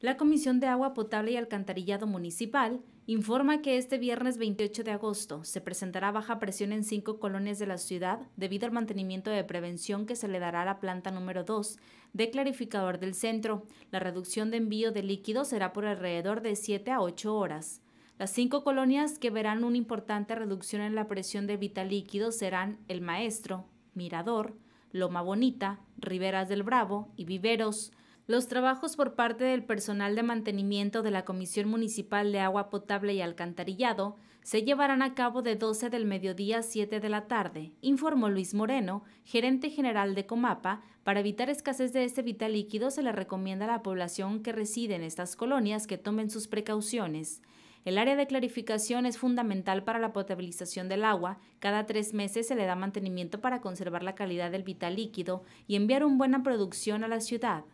La Comisión de Agua Potable y Alcantarillado Municipal informa que este viernes 28 de agosto se presentará baja presión en cinco colonias de la ciudad debido al mantenimiento de prevención que se le dará a la planta número 2 de clarificador del centro. La reducción de envío de líquido será por alrededor de 7 a 8 horas. Las cinco colonias que verán una importante reducción en la presión de vital líquido serán El Maestro, Mirador, Loma Bonita, Riberas del Bravo y Viveros los trabajos por parte del personal de mantenimiento de la Comisión Municipal de Agua Potable y Alcantarillado se llevarán a cabo de 12 del mediodía a 7 de la tarde, informó Luis Moreno, gerente general de Comapa. Para evitar escasez de este vital líquido se le recomienda a la población que reside en estas colonias que tomen sus precauciones. El área de clarificación es fundamental para la potabilización del agua. Cada tres meses se le da mantenimiento para conservar la calidad del vital líquido y enviar una buena producción a la ciudad.